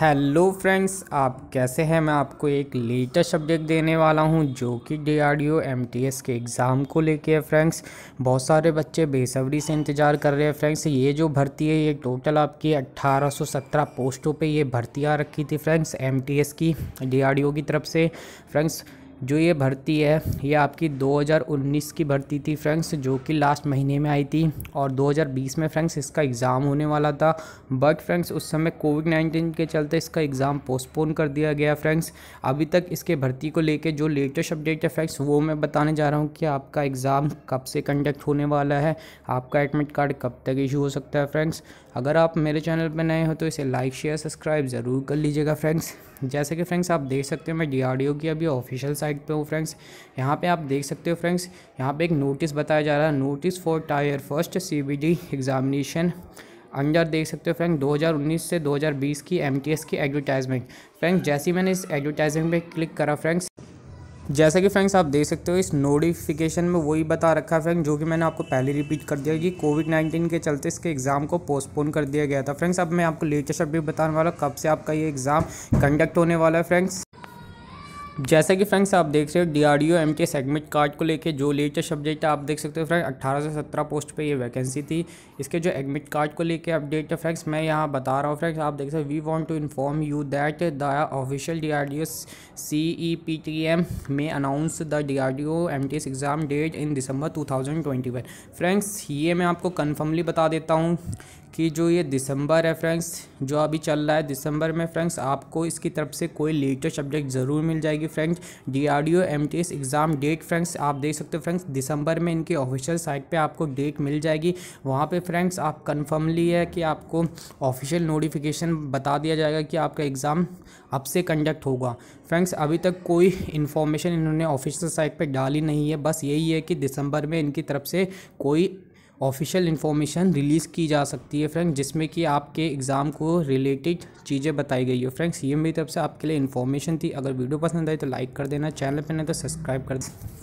hello friends आप कैसे हैं मैं आपको एक लेटेस्ट अपडेट देने वाला हूं जो कि D R D O M T S के एग्ज़ाम को लेके है फ्रेंड्स बहुत सारे बच्चे बेसब्री से इंतज़ार कर रहे हैं फ्रेंड्स ये जो भर्ती है ये टोटल आपकी 1817 पोस्टों पे ये भर्ती आ रखी थी फ्रेंड्स एम टी एस की डी आर डी ओ की तरफ से फ्रेंड्स जो ये भर्ती है ये आपकी 2019 की भर्ती थी फ्रेंड्स जो कि लास्ट महीने में आई थी और 2020 में फ्रेंड्स इसका एग्ज़ाम होने वाला था बट फ्रेंड्स उस समय कोविड 19 के चलते इसका एग्ज़ाम पोस्टपोन कर दिया गया फ्रेंड्स अभी तक इसके भर्ती को लेके जो लेटेस्ट अपडेट है फ्रेंड्स वो मैं बताने जा रहा हूँ कि आपका एग्ज़ाम कब से कंडक्ट होने वाला है आपका एडमिट कार्ड कब तक इशू हो सकता है फ्रेंड्स अगर आप मेरे चैनल पर नए हो तो इसे लाइक शेयर सब्सक्राइब ज़रूर कर लीजिएगा फ्रेंड्स जैसे कि फ्रेंड्स आप देख सकते हैं मैं डी की अभी ऑफिशियल साइड पे हो फ्रेंड्स यहाँ पे आप देख सकते हो फ्रेंड्स यहाँ पे एक नोटिस बताया जा रहा है notice for tier first CBD examination under देख सकते हो फ्रेंड 2019 से 2020 की एमटीएस की एडवर्टाइजमेंट फ्रेंड्स जैसे मैंने इस एडवर्टाइजमेंट पर क्लिक करा फ्रेंड्स जैसा कि फ्रेंड्स आप देख सकते हो इस नोटिफिकेशन में वही बता रखा है फ्रेंड जो कि मैंने आपको पहले रिपीट कर दिया कि कोविड नाइन्टीन के चलते इसके एग्ज़ाम को पोस्टपोन कर दिया गया था फ्रेंड्स अब मैं आपको लेटेस्ट अपडेट बताने वाला कब से आपका ये एग्ज़ाम कंडक्ट होने वाला है फ्रेंड्स जैसा कि फ्रेंड्स आप देख सकते हो D R D O M के सेगमेंट कार्ड को लेके जो लेटेस्ट सब्जेक्ट है आप देख सकते हो फ्रेंड्स 18 से 17 पोस्ट पे ये वैकेंसी थी इसके जो एडमिट कार्ड को लेके अपडेट है फ्रेंड्स मैं यहाँ बता रहा हूँ फ्रेंड्स आप देख सकते हो we want to inform you that the official D R D O C E P T M में announce the D R D O M T S exam date in December two thousand twenty one friends ये मैं आपको confirmly बता देता हूँ कि जो ये दिसंबर है फ्रेंड्स जो अभी चल रहा है दिसंबर में फ्रेंड्स आपको इसकी तरफ से कोई लेटेस्ट अपडेट ज़रूर मिल जाएगी friends DRDO MTS exam date friends आप देख सकते हो फ्रेंड्स दिसंबर में इनके ऑफिशियल साइट पे आपको डेट मिल जाएगी वहाँ पे फ्रेंड्स आप कन्फर्मली है कि आपको ऑफिशियल नोटिफिकेशन बता दिया जाएगा कि आपका एग्ज़ाम अब से कंडक्ट होगा फ्रेंड्स अभी तक कोई इन्फॉर्मेशन इन्होंने ऑफिशियल साइट पर डाली नहीं है बस यही है कि दिसंबर में इनकी तरफ से कोई ऑफिशियल इन्फॉर्मेशन रिलीज़ की जा सकती है फ्रेंड्स जिसमें कि आपके एग्ज़ाम को रिलेटेड चीज़ें बताई गई है फ्रेंड्स ये मेरी तरफ से आपके लिए इन्फॉर्मेशन थी अगर वीडियो पसंद आई तो लाइक कर देना चैनल पर नहीं तो सब्सक्राइब कर देना